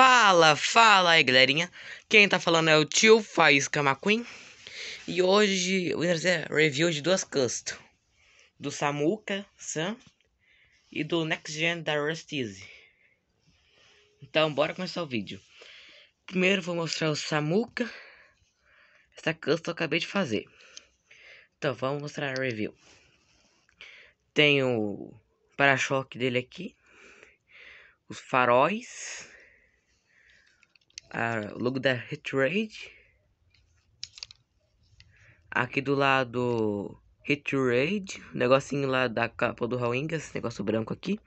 Fala, fala aí galerinha, quem tá falando é o tio Faísca McQueen E hoje eu vou trazer review de duas custom Do Samuka Sam e do Next Gen da Easy. Então bora começar o vídeo Primeiro vou mostrar o Samuka Essa custom eu acabei de fazer Então vamos mostrar a review Tem o para-choque dele aqui Os faróis a ah, logo da Hitrade. Aqui do lado Hitrade, um negocinho lá da capa do Rawinga, esse negócio branco aqui.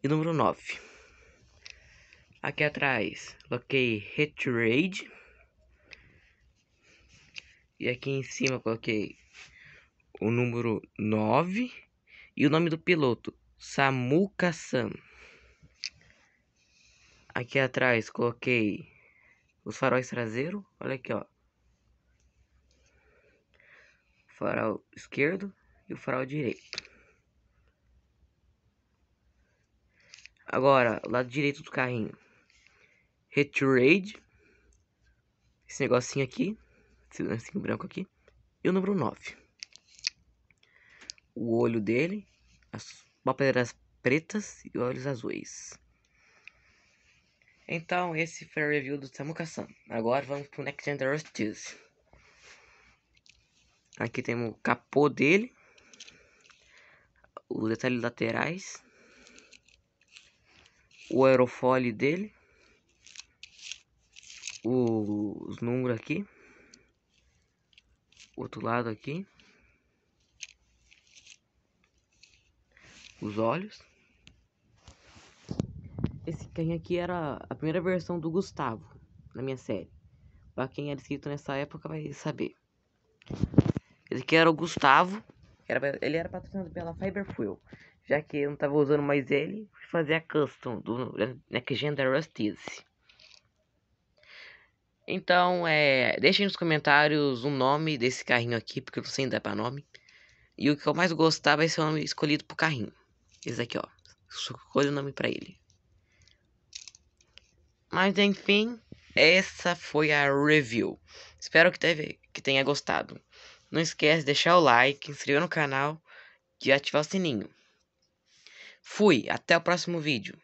E número 9. Aqui atrás, coloquei Hitrade. E aqui em cima coloquei o número 9 e o nome do piloto, Samuka Sam. Aqui atrás coloquei os faróis traseiros, olha aqui, ó. O farol esquerdo e o farol direito. Agora, lado direito do carrinho. retrograde, Esse negocinho aqui. Esse negocinho branco aqui. E o número 9. O olho dele. As pálpebras pretas e olhos azuis. Então, esse foi o review do Samuka-san. Agora vamos pro Next Gen 2. Aqui temos o capô dele. Os detalhes laterais. O aerofólio dele. os números aqui. Outro lado aqui. Os olhos. Esse quem aqui era a primeira versão do Gustavo na minha série. Para quem era escrito nessa época vai saber. Esse aqui era o Gustavo. Era, ele era patrocinado pela Fiberfuel. Já que eu não tava usando mais ele, fui fazer a custom do Next da Rustize. Então, é, deixem nos comentários o nome desse carrinho aqui, porque eu não sei ainda para nome. E o que eu mais gostava é ser o nome escolhido pro carrinho. Esse aqui, ó. escolhe o nome para ele. Mas enfim, essa foi a review. Espero que, teve, que tenha gostado. Não esquece de deixar o like, inscrever no canal e ativar o sininho. Fui, até o próximo vídeo.